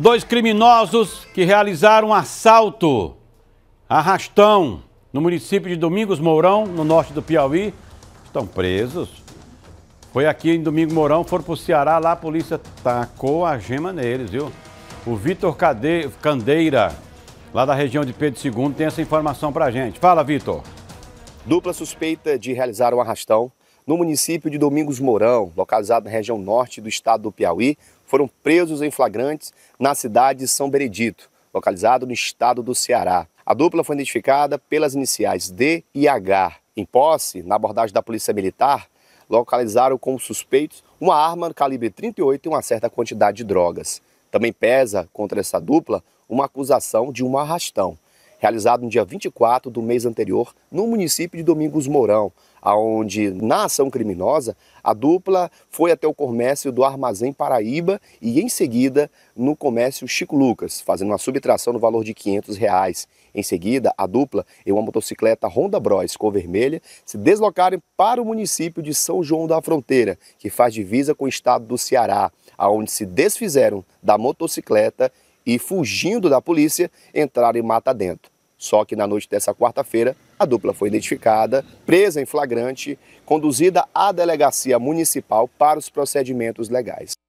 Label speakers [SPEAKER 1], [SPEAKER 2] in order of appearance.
[SPEAKER 1] Dois criminosos que realizaram um assalto arrastão no município de Domingos Mourão, no norte do Piauí, estão presos. Foi aqui em Domingos Mourão, foram para o Ceará, lá a polícia tacou a gema neles, viu? O Vitor Candeira, lá da região de Pedro II, tem essa informação para a gente. Fala, Vitor.
[SPEAKER 2] Dupla suspeita de realizar um arrastão no município de Domingos Mourão, localizado na região norte do estado do Piauí, foram presos em flagrantes na cidade de São Benedito, localizado no estado do Ceará. A dupla foi identificada pelas iniciais D e H. Em posse, na abordagem da Polícia Militar, localizaram como suspeitos uma arma calibre 38 e uma certa quantidade de drogas. Também pesa contra essa dupla uma acusação de um arrastão realizado no dia 24 do mês anterior, no município de Domingos Mourão, onde na ação criminosa a dupla foi até o comércio do Armazém Paraíba e em seguida no comércio Chico Lucas, fazendo uma subtração no valor de 500 reais. Em seguida, a dupla em uma motocicleta Honda Bros cor vermelha se deslocaram para o município de São João da Fronteira, que faz divisa com o estado do Ceará, aonde se desfizeram da motocicleta e fugindo da polícia entraram em mata dentro. Só que na noite dessa quarta-feira, a dupla foi identificada, presa em flagrante, conduzida à delegacia municipal para os procedimentos legais.